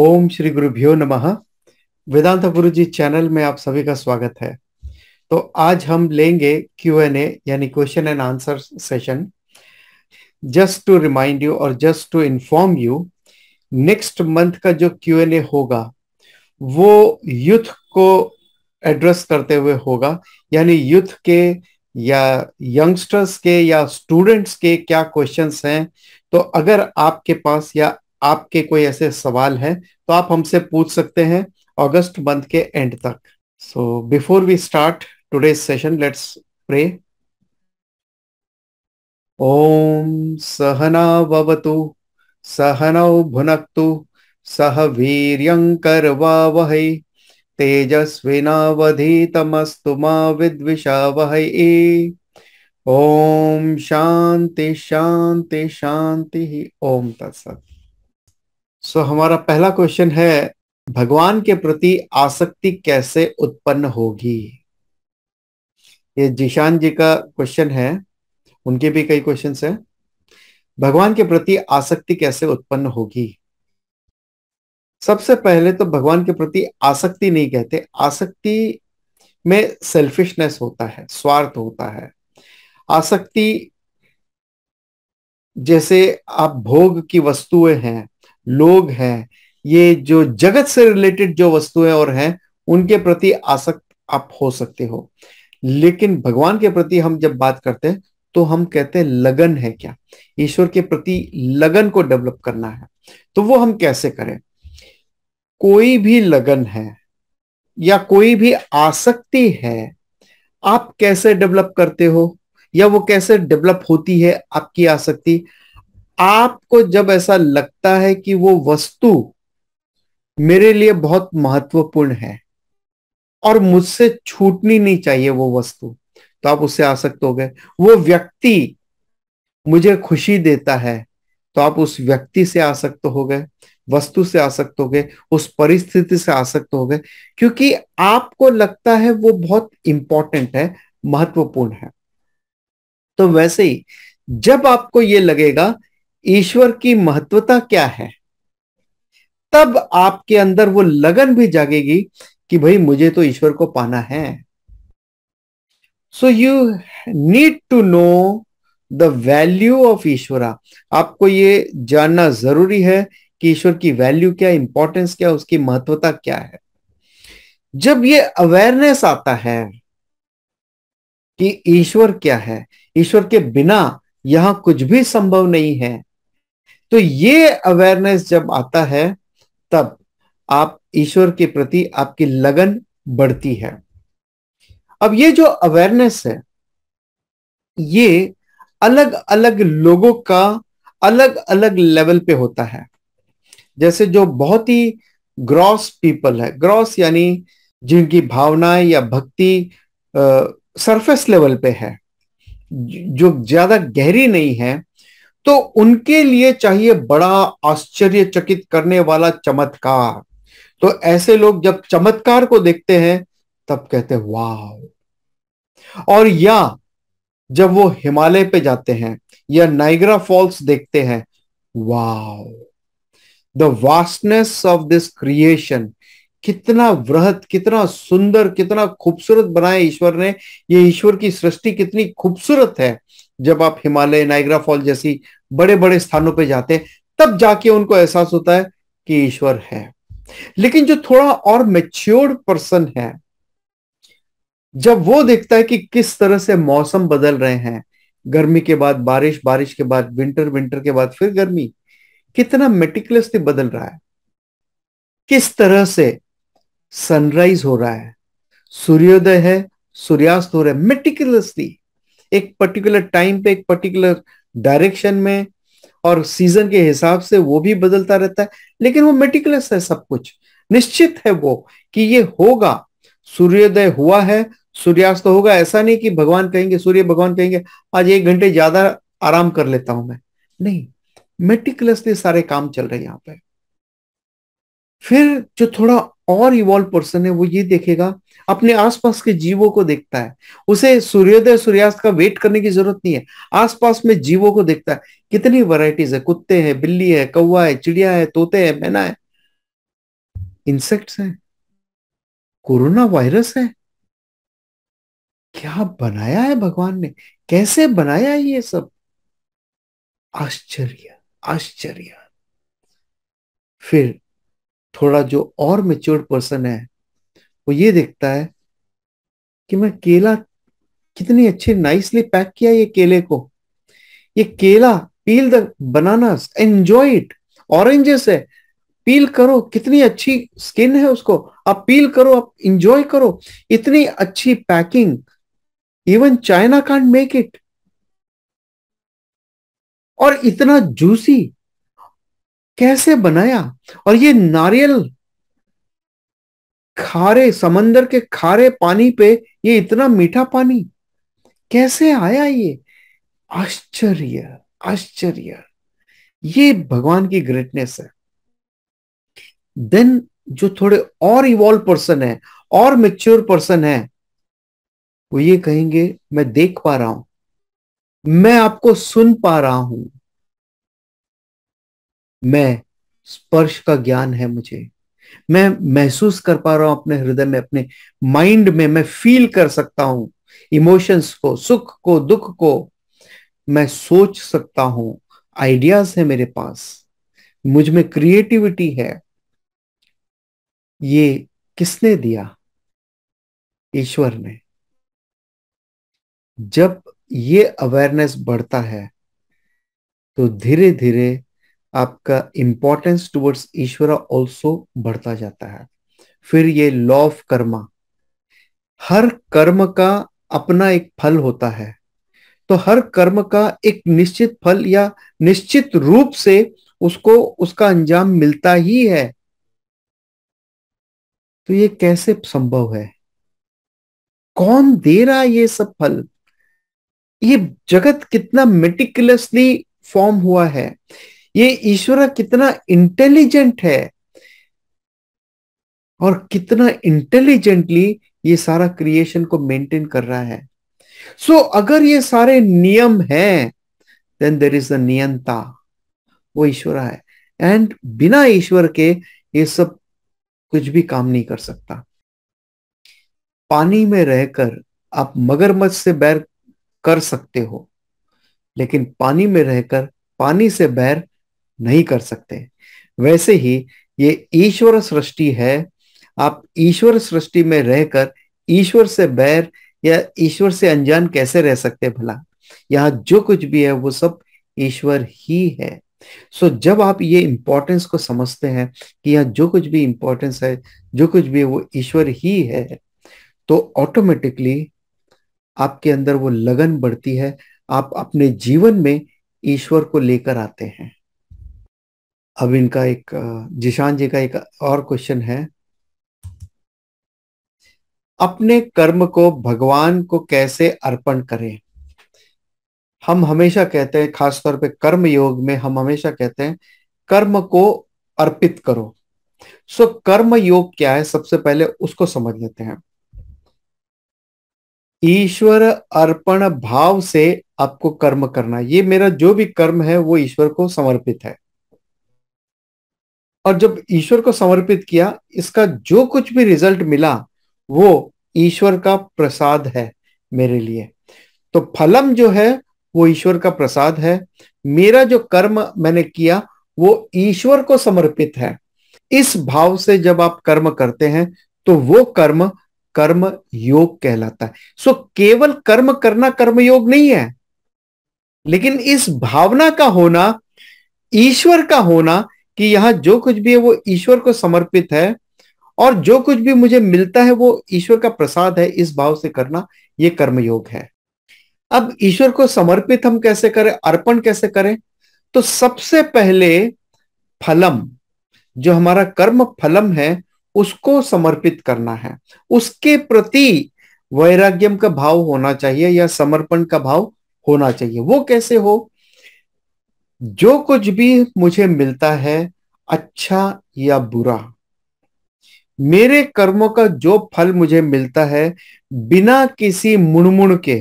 ओम श्री गुरुभ्यो नमः वेदांत गुरु जी चैनल में आप सभी का स्वागत है तो आज हम लेंगे क्यू एन ए यानी question and answer session just to remind you और just to inform you next month का जो क्यू एन ए होगा वो यूथ को एड्रेस करते हुए होगा यानी यूथ के या यंगस्टर्स के या स्टूडेंट्स के क्या क्वेश्चंस हैं तो अगर आपके पास या आपके कोई ऐसे सवाल हैं तो आप हमसे पूछ सकते हैं अगस्त मंथ के एंड तक so before we start today session let's pray ओम सहना ववतु सहनौ भुनक्तु सह वीर्यङ्कर्वावहै तेजस्विनावधीतमस्तु मा विद्विषावहै ओम शांति शांति शांति ओम तत्सत सो हमारा पहला क्वेश्चन है भगवान के प्रति आसक्ति कैसे उत्पन्न होगी ये जिशान जी का क्वेश्चन है उनके भी कई क्वेश्चन है भगवान के प्रति आसक्ति कैसे उत्पन्न होगी सबसे पहले तो भगवान के प्रति आसक्ति नहीं कहते आसक्ति में सेल्फिशनेस होता है स्वार्थ होता है आसक्ति जैसे आप भोग की वस्तुएं हैं लोग हैं ये जो जगत से रिलेटेड जो वस्तुएं और हैं उनके प्रति आसक्त आप हो सकते हो लेकिन भगवान के प्रति हम जब बात करते हैं तो हम कहते हैं लगन है क्या ईश्वर के प्रति लगन को डेवलप करना है तो वो हम कैसे करें कोई भी लगन है या कोई भी आसक्ति है आप कैसे डेवलप करते हो या वो कैसे डेवलप होती है आपकी आसक्ति आपको जब ऐसा लगता है कि वो वस्तु मेरे लिए बहुत महत्वपूर्ण है और मुझसे छूटनी नहीं चाहिए वो वस्तु तो आप उससे आसक्त हो गए वो व्यक्ति मुझे खुशी देता है तो आप उस व्यक्ति से आसक्त हो गए वस्तु से आसक्त हो गए उस परिस्थिति से आसक्त हो गए क्योंकि आपको लगता है वो बहुत इंपॉर्टेंट है महत्वपूर्ण है तो वैसे ही जब आपको ये लगेगा ईश्वर की महत्वता क्या है तब आपके अंदर वो लगन भी जागेगी कि भाई मुझे तो ईश्वर को पाना है so you need to know the value of Ishwara आपको ये जानना जरूरी है कि ईश्वर की वैल्यू क्या इंपॉर्टेंस क्या उसकी महत्वता क्या है जब ये अवेयरनेस आता है कि ईश्वर क्या है ईश्वर के बिना यहां कुछ भी संभव नहीं है तो ये अवेयरनेस जब आता है तब आप ईश्वर के प्रति आपकी लगन बढ़ती है अब ये जो अवेयरनेस है ये अलग अलग लोगों का अलग अलग लेवल पे होता है जैसे जो बहुत ही ग्रॉस पीपल है ग्रॉस यानी जिनकी भावनाएं या भक्ति सरफेस लेवल पे है जो ज्यादा गहरी नहीं है तो उनके लिए चाहिए बड़ा आश्चर्यचकित करने वाला चमत्कार तो ऐसे लोग जब चमत्कार को देखते हैं तब कहते हैं वाह और या जब वो हिमालय पे जाते हैं या नाइग्रा फॉल्स देखते हैं वाह the vastness of this creation कितना वृहत कितना सुंदर कितना खूबसूरत बनाया ईश्वर ने ये ईश्वर की सृष्टि कितनी खूबसूरत है जब आप हिमालय नाइग्रा फॉल जैसी बड़े बड़े स्थानों पर जाते हैं तब जाके उनको एहसास होता है कि ईश्वर है लेकिन जो थोड़ा और मेच्योर्ड पर्सन है जब वो देखता है कि किस तरह से मौसम बदल रहे हैं गर्मी के बाद बारिश बारिश के बाद विंटर विंटर के बाद फिर गर्मी कितना मेटिकुलसली बदल रहा है किस तरह से सनराइज हो रहा है सूर्योदय है सूर्यास्त हो रहा है मेटिकुलसली एक पर्टिकुलर टाइम पे एक पर्टिकुलर डायरेक्शन में और सीजन के हिसाब से वो भी बदलता रहता है लेकिन वो मेटिकुलस है सब कुछ निश्चित है वो कि ये होगा सूर्योदय हुआ है सूर्यास्त तो होगा ऐसा नहीं कि भगवान कहेंगे सूर्य भगवान कहेंगे आज एक घंटे ज्यादा आराम कर लेता हूं मैं नहीं मेटिकुलसली सारे काम चल रहे हैं यहां पर फिर जो थोड़ा और इवॉल्व पर्सन है वो ये देखेगा अपने आसपास के जीवों को देखता है उसे सूर्योदय सूर्यास्त का वेट करने की जरूरत नहीं है आसपास में जीवों को देखता है कितनी वैरायटीज है कुत्ते हैं बिल्ली है कौवा है चिड़िया है तोते है मैना है इंसेक्ट्स हैं कोरोना वायरस है क्या बनाया है भगवान ने कैसे बनाया है ये सब आश्चर्य आश्चर्य फिर थोड़ा जो और मेच्योर्ड पर्सन है वो ये देखता है कि मैं केला कितनी अच्छी नाइसली पैक किया ये केले को ये केला peel the banana enjoy it oranges है पील करो कितनी अच्छी स्किन है उसको आप पील करो आप इंजॉय करो इतनी अच्छी packing even China can't make it और इतना जूसी कैसे बनाया और ये नारियल खारे समंदर के खारे पानी पे ये इतना मीठा पानी कैसे आया ये आश्चर्य आश्चर्य ये भगवान की ग्रेटनेस है देन जो थोड़े और इवॉल्व पर्सन है और मेच्योर पर्सन है वो ये कहेंगे मैं देख पा रहा हूं मैं आपको सुन पा रहा हूं मैं स्पर्श का ज्ञान है मुझे मैं महसूस कर पा रहा हूं अपने हृदय में अपने माइंड में मैं फील कर सकता हूं इमोशंस को सुख को दुख को मैं सोच सकता हूं आइडियाज है मेरे पास मुझ में क्रिएटिविटी है ये किसने दिया ईश्वर ने जब ये अवेयरनेस बढ़ता है तो धीरे धीरे आपका इंपॉर्टेंस टुवर्ड्स ईश्वर ऑल्सो बढ़ता जाता है फिर ये लॉ ऑफ कर्मा हर कर्म का अपना एक फल होता है तो हर कर्म का एक निश्चित फल या निश्चित रूप से उसको उसका अंजाम मिलता ही है तो ये कैसे संभव है कौन दे रहा ये सब फल ये जगत कितना मेटिकुलसली फॉर्म हुआ है ये ईश्वर कितना इंटेलिजेंट है और कितना इंटेलिजेंटली ये सारा क्रिएशन को मेंटेन कर रहा है सो so, अगर ये सारे नियम हैं देन देर इज अंता नियंता वो ईश्वर है एंड बिना ईश्वर के ये सब कुछ भी काम नहीं कर सकता पानी में रहकर आप मगरमच्छ से बैर कर सकते हो लेकिन पानी में रहकर पानी से बैर नहीं कर सकते वैसे ही ये ईश्वर सृष्टि है आप ईश्वर सृष्टि में रहकर ईश्वर से बैर या ईश्वर से अनजान कैसे रह सकते भला यहाँ जो कुछ भी है वो सब ईश्वर ही है सो so, जब आप ये इंपॉर्टेंस को समझते हैं कि यहाँ जो कुछ भी इंपॉर्टेंस है जो कुछ भी है वो ईश्वर ही है तो ऑटोमेटिकली आपके अंदर वो लगन बढ़ती है आप अपने जीवन में ईश्वर को लेकर आते हैं अब इनका एक जिशान जी का एक और क्वेश्चन है अपने कर्म को भगवान को कैसे अर्पण करें हम हमेशा कहते हैं खासतौर पे कर्म योग में हम हमेशा कहते हैं कर्म को अर्पित करो सो कर्म योग क्या है सबसे पहले उसको समझ लेते हैं ईश्वर अर्पण भाव से आपको कर्म करना ये मेरा जो भी कर्म है वो ईश्वर को समर्पित है और जब ईश्वर को समर्पित किया इसका जो कुछ भी रिजल्ट मिला वो ईश्वर का प्रसाद है मेरे लिए तो फलम जो है वो ईश्वर का प्रसाद है मेरा जो कर्म मैंने किया वो ईश्वर को समर्पित है इस भाव से जब आप कर्म करते हैं तो वो कर्म कर्म योग कहलाता है सो केवल कर्म करना कर्म योग नहीं है लेकिन इस भावना का होना ईश्वर का होना कि यहाँ जो कुछ भी है वो ईश्वर को समर्पित है और जो कुछ भी मुझे मिलता है वो ईश्वर का प्रसाद है इस भाव से करना ये कर्मयोग है अब ईश्वर को समर्पित हम कैसे करें अर्पण कैसे करें तो सबसे पहले फलम जो हमारा कर्म फलम है उसको समर्पित करना है उसके प्रति वैराग्यम का भाव होना चाहिए या समर्पण का भाव होना चाहिए वो कैसे हो जो कुछ भी मुझे मिलता है अच्छा या बुरा मेरे कर्मों का जो फल मुझे मिलता है बिना किसी मुड़मुड़ के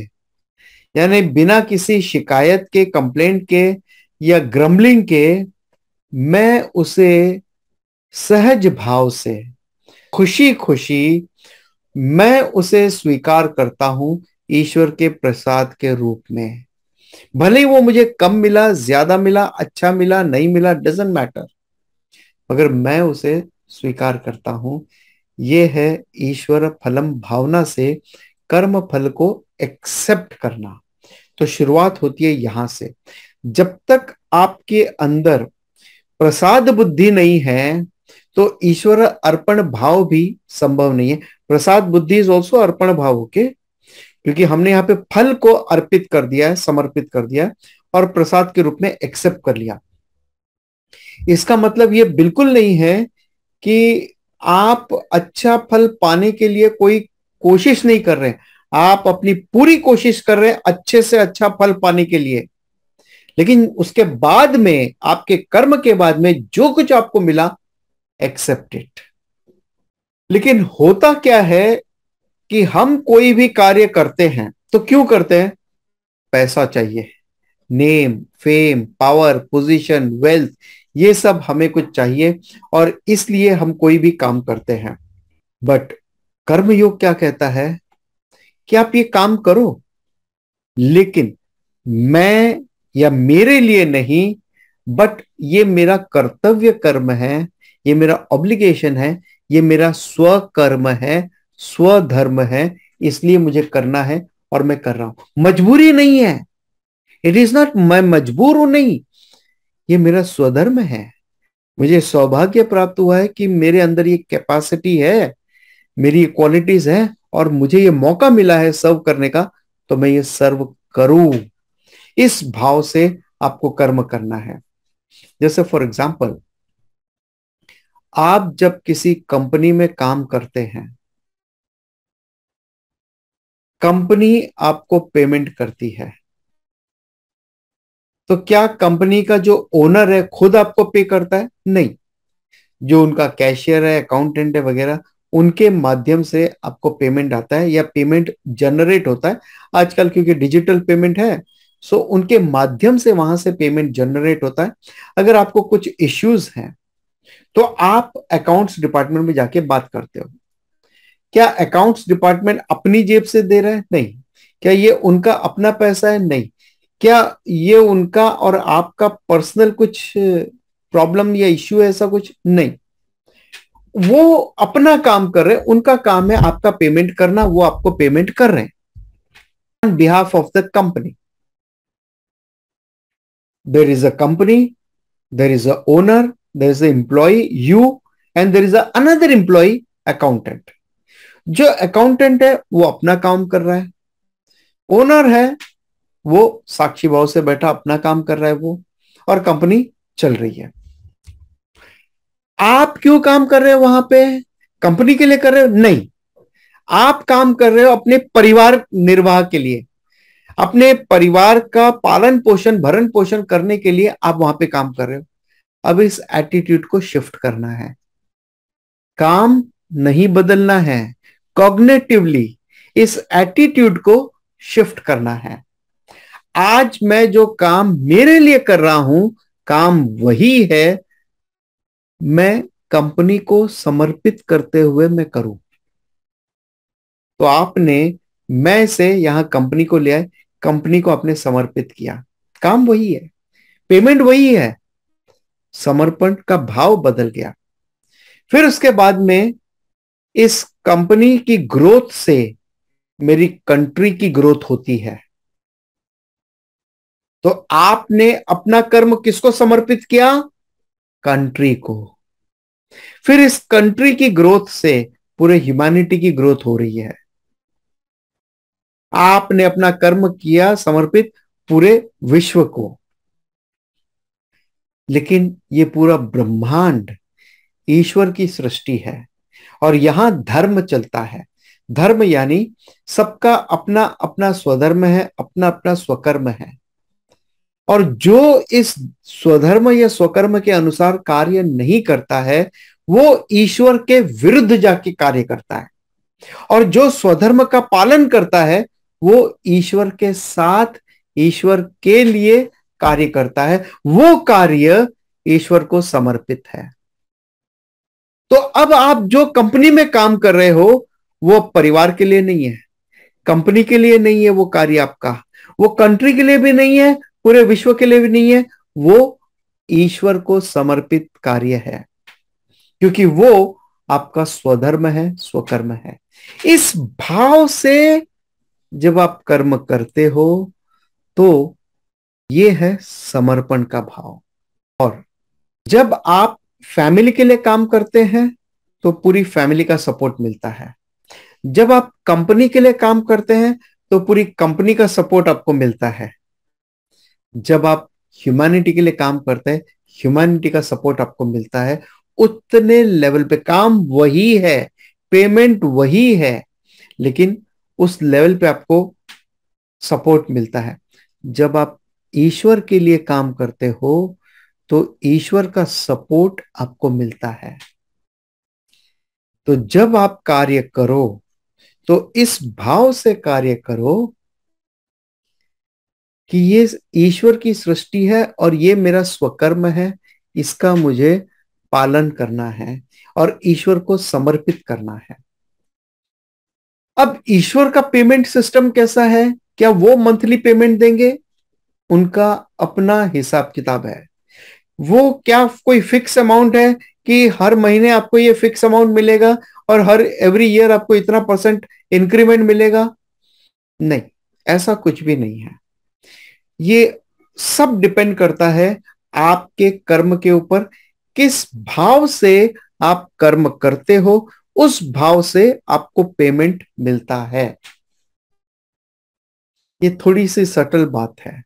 यानी बिना किसी शिकायत के कंप्लेंट के या ग्रमलिंग के मैं उसे सहज भाव से खुशी खुशी मैं उसे स्वीकार करता हूं ईश्वर के प्रसाद के रूप में भले ही वो मुझे कम मिला ज्यादा मिला अच्छा मिला नहीं मिला डजेंट मैटर मगर मैं उसे स्वीकार करता हूं ये है ईश्वर फलम भावना से कर्म फल को एक्सेप्ट करना तो शुरुआत होती है यहां से जब तक आपके अंदर प्रसाद बुद्धि नहीं है तो ईश्वर अर्पण भाव भी संभव नहीं है प्रसाद बुद्धि इज ऑल्सो अर्पण भाव के okay? क्योंकि हमने यहाँ पे फल को अर्पित कर दिया है समर्पित कर दिया है और प्रसाद के रूप में एक्सेप्ट कर लिया इसका मतलब ये बिल्कुल नहीं है कि आप अच्छा फल पाने के लिए कोई कोशिश नहीं कर रहे आप अपनी पूरी कोशिश कर रहे हैं अच्छे से अच्छा फल पाने के लिए लेकिन उसके बाद में आपके कर्म के बाद में जो कुछ आपको मिला एक्सेप्टेड लेकिन होता क्या है कि हम कोई भी कार्य करते हैं तो क्यों करते हैं पैसा चाहिए name fame power position wealth ये सब हमें कुछ चाहिए और इसलिए हम कोई भी काम करते हैं बट कर्मयोग क्या कहता है कि आप ये काम करो लेकिन मैं या मेरे लिए नहीं बट ये मेरा कर्तव्य कर्म है ये मेरा ऑब्लिगेशन है ये मेरा स्वकर्म है स्वधर्म है इसलिए मुझे करना है और मैं कर रहा हूं मजबूरी नहीं है इट इज नॉट मैं मजबूर हूं नहीं ये मेरा स्वधर्म है मुझे सौभाग्य प्राप्त हुआ है कि मेरे अंदर ये कैपेसिटी है मेरी ये क्वालिटीज है और मुझे ये मौका मिला है सर्व करने का तो मैं ये सर्व करूं इस भाव से आपको कर्म करना है जैसे फॉर एग्जाम्पल आप जब किसी कंपनी में काम करते हैं कंपनी आपको पेमेंट करती है तो क्या कंपनी का जो ओनर है खुद आपको पे करता है नहीं जो उनका कैशियर है अकाउंटेंट है वगैरह उनके माध्यम से आपको पेमेंट आता है या पेमेंट जनरेट होता है आजकल क्योंकि डिजिटल पेमेंट है सो उनके माध्यम से वहां से पेमेंट जनरेट होता है अगर आपको कुछ इश्यूज हैं तो आप अकाउंट्स डिपार्टमेंट में जाके बात करते हो क्या अकाउंट्स डिपार्टमेंट अपनी जेब से दे रहा है नहीं क्या ये उनका अपना पैसा है नहीं क्या ये उनका और आपका पर्सनल कुछ प्रॉब्लम या इश्यू है ऐसा कुछ नहीं वो अपना काम कर रहे हैं उनका काम है आपका पेमेंट करना वो आपको पेमेंट कर रहे हैं on behalf of the company there is a company there is a owner there is a employee you and there is a another employee accountant जो अकाउंटेंट है वो अपना काम कर रहा है ओनर है वो साक्षी भाव से बैठा अपना काम कर रहा है वो और कंपनी चल रही है आप क्यों काम कर रहे हो वहां पे कंपनी के लिए कर रहे हो नहीं आप काम कर रहे हो अपने परिवार निर्वाह के लिए अपने परिवार का पालन पोषण भरण पोषण करने के लिए आप वहां पे काम कर रहे हो अब इस एटीट्यूड को शिफ्ट करना है काम नहीं बदलना है कॉग्नेटिवली इस एटीट्यूड को शिफ्ट करना है आज मैं जो काम मेरे लिए कर रहा हूं काम वही है मैं कंपनी को समर्पित करते हुए मैं करूं तो आपने मैं से यहां कंपनी को ले आए कंपनी को आपने समर्पित किया काम वही है पेमेंट वही है समर्पण का भाव बदल गया फिर उसके बाद में इस कंपनी की ग्रोथ से मेरी कंट्री की ग्रोथ होती है तो आपने अपना कर्म किसको समर्पित किया कंट्री को फिर इस कंट्री की ग्रोथ से पूरे ह्यूमैनिटी की ग्रोथ हो रही है आपने अपना कर्म किया समर्पित पूरे विश्व को लेकिन यह पूरा ब्रह्मांड ईश्वर की सृष्टि है और यहां धर्म चलता है धर्म यानी सबका अपना अपना स्वधर्म है अपना अपना स्वकर्म है और जो इस स्वधर्म या स्वकर्म के अनुसार कार्य नहीं करता है वो ईश्वर के विरुद्ध जाके कार्य करता है और जो स्वधर्म का पालन करता है वो ईश्वर के साथ ईश्वर के लिए कार्य करता है वो कार्य ईश्वर को समर्पित है तो अब आप जो कंपनी में काम कर रहे हो वो परिवार के लिए नहीं है कंपनी के लिए नहीं है वो कार्य आपका वो कंट्री के लिए भी नहीं है पूरे विश्व के लिए भी नहीं है वो ईश्वर को समर्पित कार्य है क्योंकि वो आपका स्वधर्म है स्वकर्म है इस भाव से जब आप कर्म करते हो तो ये है समर्पण का भाव और जब आप फैमिली के लिए काम करते हैं तो पूरी फैमिली का सपोर्ट मिलता है जब आप कंपनी के लिए काम करते हैं तो पूरी कंपनी का सपोर्ट आपको मिलता है जब आप ह्यूमैनिटी के लिए काम करते हैं ह्यूमैनिटी का सपोर्ट आपको मिलता है उतने लेवल पे काम वही है पेमेंट वही है लेकिन उस लेवल पे आपको सपोर्ट मिलता है जब आप ईश्वर के लिए काम करते हो तो ईश्वर का सपोर्ट आपको मिलता है तो जब आप कार्य करो तो इस भाव से कार्य करो कि ये ईश्वर की सृष्टि है और ये मेरा स्वकर्म है इसका मुझे पालन करना है और ईश्वर को समर्पित करना है अब ईश्वर का पेमेंट सिस्टम कैसा है क्या वो मंथली पेमेंट देंगे उनका अपना हिसाब किताब है वो क्या कोई फिक्स अमाउंट है कि हर महीने आपको ये फिक्स अमाउंट मिलेगा और हर एवरी ईयर आपको इतना परसेंट इंक्रीमेंट मिलेगा नहीं ऐसा कुछ भी नहीं है ये सब डिपेंड करता है आपके कर्म के ऊपर किस भाव से आप कर्म करते हो उस भाव से आपको पेमेंट मिलता है ये थोड़ी सी सटल बात है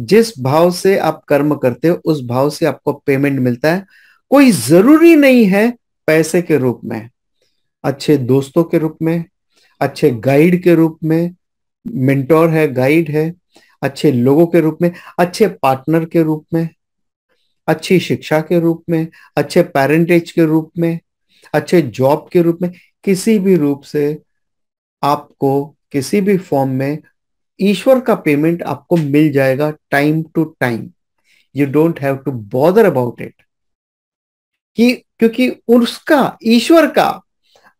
जिस भाव से आप कर्म करते हो उस भाव से आपको पेमेंट मिलता है कोई जरूरी नहीं है पैसे के रूप में अच्छे दोस्तों के रूप में अच्छे गाइड के रूप में मिंटोर है गाइड है अच्छे लोगों के रूप में अच्छे पार्टनर के रूप में अच्छी शिक्षा के रूप में अच्छे पेरेंटेज के रूप में अच्छे जॉब के रूप में किसी भी रूप से आपको किसी भी फॉर्म में ईश्वर का पेमेंट आपको मिल जाएगा time to time you don't have to bother about it कि क्योंकि उसका ईश्वर का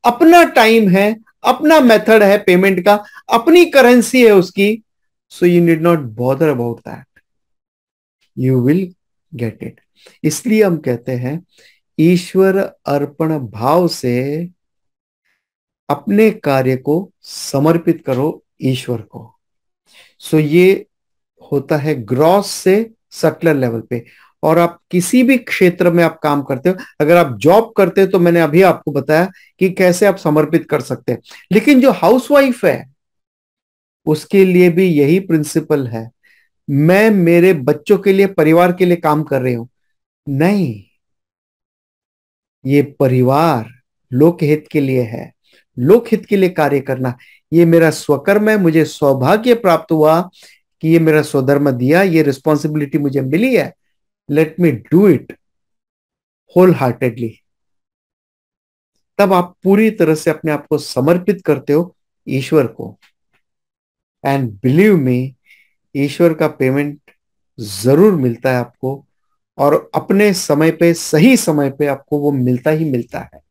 अपना टाइम है अपना मेथड है पेमेंट का अपनी करेंसी है उसकी so you need not bother about that you will get it इसलिए हम कहते हैं ईश्वर अर्पण भाव से अपने कार्य को समर्पित करो ईश्वर को सो ये होता है ग्रॉस से सटलर लेवल पे और आप किसी भी क्षेत्र में आप काम करते हो अगर आप जॉब करते हो तो मैंने अभी आपको बताया कि कैसे आप समर्पित कर सकते हैं लेकिन जो हाउसवाइफ है उसके लिए भी यही प्रिंसिपल है मैं मेरे बच्चों के लिए परिवार के लिए काम कर रही हूं नहीं ये परिवार लोकहित के लिए है लोकहित के लिए कार्य करना ये मेरा स्वकर्म है मुझे सौभाग्य प्राप्त हुआ कि ये मेरा स्वधर्म दिया ये रिस्पॉन्सिबिलिटी मुझे मिली है let me do it wholeheartedly तब आप पूरी तरह से अपने आप को समर्पित करते हो ईश्वर को एंड बिलीव मी ईश्वर का पेमेंट जरूर मिलता है आपको और अपने समय पे सही समय पे आपको वो मिलता ही मिलता है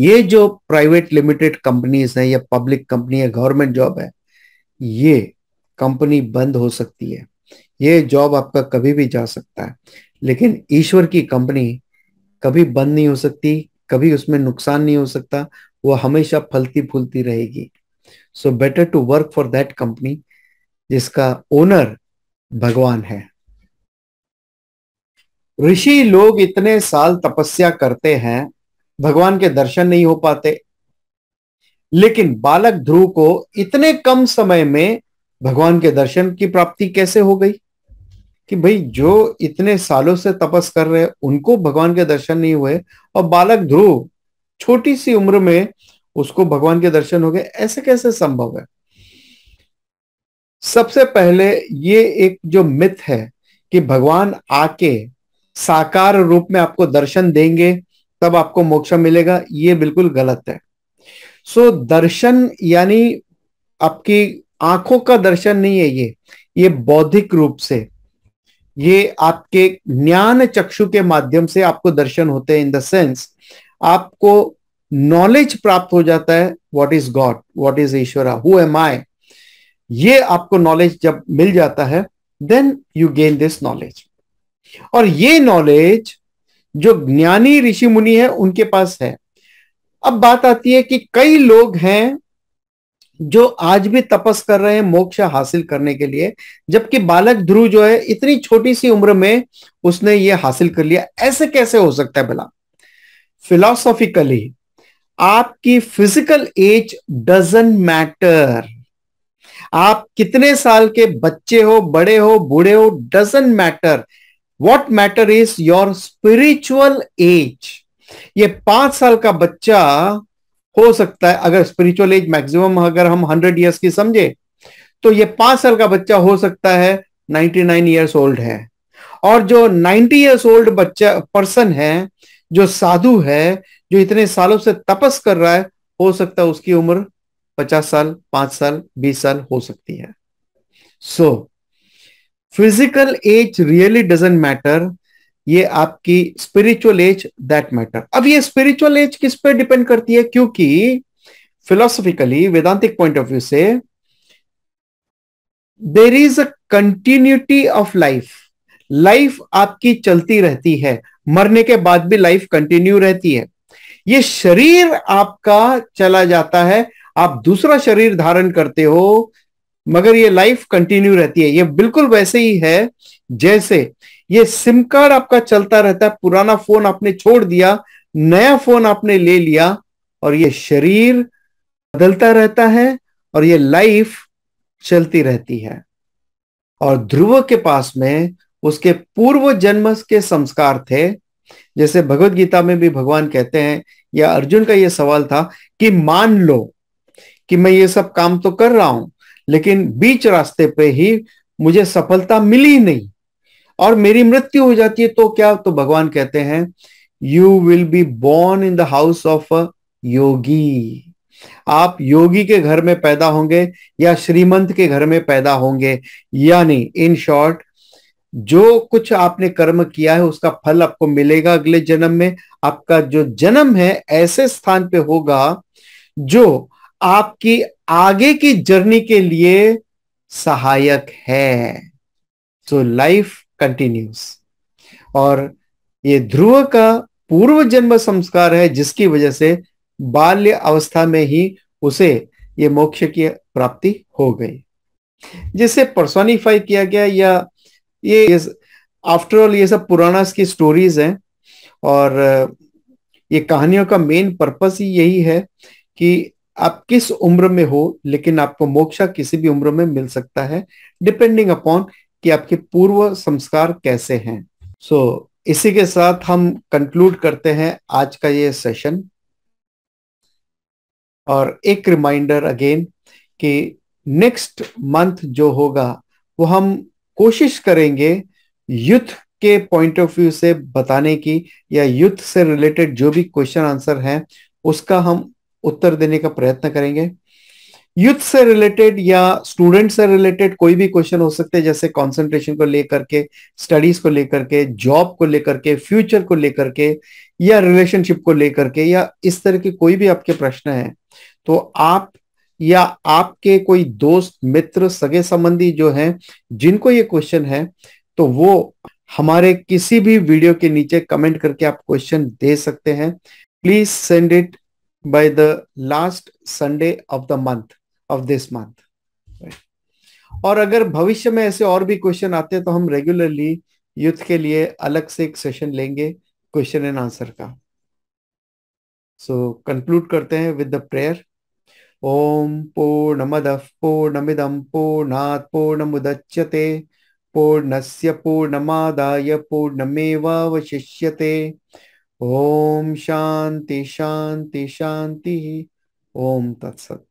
ये जो प्राइवेट लिमिटेड कंपनीज हैं या पब्लिक कंपनी है गवर्नमेंट जॉब है ये कंपनी बंद हो सकती है ये जॉब आपका कभी भी जा सकता है लेकिन ईश्वर की कंपनी कभी बंद नहीं हो सकती कभी उसमें नुकसान नहीं हो सकता वो हमेशा फलती फूलती रहेगी so better to work for that company जिसका ओनर भगवान है ऋषि लोग इतने साल तपस्या करते हैं भगवान के दर्शन नहीं हो पाते लेकिन बालक ध्रुव को इतने कम समय में भगवान के दर्शन की प्राप्ति कैसे हो गई कि भाई जो इतने सालों से तपस कर रहे उनको भगवान के दर्शन नहीं हुए और बालक ध्रुव छोटी सी उम्र में उसको भगवान के दर्शन हो गए ऐसे कैसे संभव है सबसे पहले ये एक जो मिथ है कि भगवान आके साकार रूप में आपको दर्शन देंगे तब आपको मोक्ष मिलेगा ये बिल्कुल गलत है सो so, दर्शन यानी आपकी आंखों का दर्शन नहीं है ये ये बौद्धिक रूप से ये आपके ज्ञान चक्षु के माध्यम से आपको दर्शन होते हैं इन द सेंस आपको नॉलेज प्राप्त हो जाता है what is God what is Ishwara who am I ये आपको नॉलेज जब मिल जाता है then you gain this knowledge और ये नॉलेज जो ज्ञानी ऋषि मुनि है उनके पास है अब बात आती है कि कई लोग हैं जो आज भी तपस कर रहे हैं मोक्ष हासिल करने के लिए जबकि बालक ध्रुव जो है इतनी छोटी सी उम्र में उसने ये हासिल कर लिया ऐसे कैसे हो सकता है भला फिलोसॉफिकली आपकी फिजिकल एज डजेंट मैटर आप कितने साल के बच्चे हो बड़े हो बूढ़े हो doesn't matter what matter is your spiritual age ये पांच साल का बच्चा हो सकता है अगर स्पिरिचुअल एज मैक्सिमम अगर हम हंड्रेड ईयर्स की समझे तो ये पांच साल का बच्चा हो सकता है नाइन्टी नाइन ईयर्स ओल्ड है और जो नाइन्टी ईयर्स ओल्ड बच्चा पर्सन है जो साधु है जो इतने सालों से तपस कर रहा है हो सकता है उसकी उम्र पचास साल पांच साल बीस साल हो सकती है so so, physical age really doesn't matter ये आपकी स्पिरिचुअल एज दैट मैटर अब ये स्पिरिचुअल एज किस पे डिपेंड करती है क्योंकि philosophically Vedantic point of view से there is a continuity of life life आपकी चलती रहती है मरने के बाद भी लाइफ कंटिन्यू रहती है ये शरीर आपका चला जाता है आप दूसरा शरीर धारण करते हो मगर ये लाइफ कंटिन्यू रहती है ये बिल्कुल वैसे ही है जैसे ये सिम कार्ड आपका चलता रहता है पुराना फोन आपने छोड़ दिया नया फोन आपने ले लिया और ये शरीर बदलता रहता है और ये लाइफ चलती रहती है और ध्रुव के पास में उसके पूर्व जन्म के संस्कार थे जैसे भगवत गीता में भी भगवान कहते हैं या अर्जुन का यह सवाल था कि मान लो कि मैं ये सब काम तो कर रहा हूं लेकिन बीच रास्ते पे ही मुझे सफलता मिली नहीं और मेरी मृत्यु हो जाती है तो क्या तो भगवान कहते हैं you will be born in the house of yogi आप योगी के घर में पैदा होंगे या श्रीमंत के घर में पैदा होंगे यानी इन शॉर्ट जो कुछ आपने कर्म किया है उसका फल आपको मिलेगा अगले जन्म में आपका जो जन्म है ऐसे स्थान पे होगा जो आपकी आगे की जर्नी के लिए सहायक है सो लाइफ कंटिन्यूस और ये ध्रुव का पूर्व जन्म संस्कार है जिसकी वजह से बाल्य अवस्था में ही उसे ये मोक्ष की प्राप्ति हो गई जिसे पर्सोनिफाई किया गया या ये आफ्टर ऑल ये सब पुराना की स्टोरीज हैं और ये कहानियों का मेन पर्पस ही यही है कि आप किस उम्र में हो लेकिन आपको मोक्षा किसी भी उम्र में मिल सकता है डिपेंडिंग अपॉन कि आपके पूर्व संस्कार कैसे हैं सो so, इसी के साथ हम कंक्लूड करते हैं आज का ये सेशन और एक रिमाइंडर अगेन कि नेक्स्ट मंथ जो होगा वो हम कोशिश करेंगे यूथ के पॉइंट ऑफ व्यू से बताने की या यूथ से रिलेटेड जो भी क्वेश्चन आंसर है उसका हम उत्तर देने का प्रयत्न करेंगे यूथ से रिलेटेड या स्टूडेंट से रिलेटेड कोई भी क्वेश्चन हो सकते हैं जैसे कंसंट्रेशन को लेकर के स्टडीज को लेकर के जॉब को लेकर के फ्यूचर को लेकर के या रिलेशनशिप को लेकर के या इस तरह के कोई भी आपके प्रश्न है तो आप या आपके कोई दोस्त मित्र सगे संबंधी जो हैं जिनको ये क्वेश्चन है तो वो हमारे किसी भी वीडियो के नीचे कमेंट करके आप क्वेश्चन दे सकते हैं please send it by the last Sunday of the month of this month. और अगर भविष्य में ऐसे और भी क्वेश्चन आते हैं तो हम रेगुलरली यूथ के लिए अलग से एक सेशन लेंगे क्वेश्चन एंड आंसर का सो so, कंक्लूड करते हैं विद द प्रेयर ओम पूर्णमद पूर्णमिदम पूर्णात् पूर्णमुदच्यते पूर्णस्य पूर्णमादाय पूर्णमेवावशिष्यते पूर्ण ओम शांति शांति शांति ओम तत्सत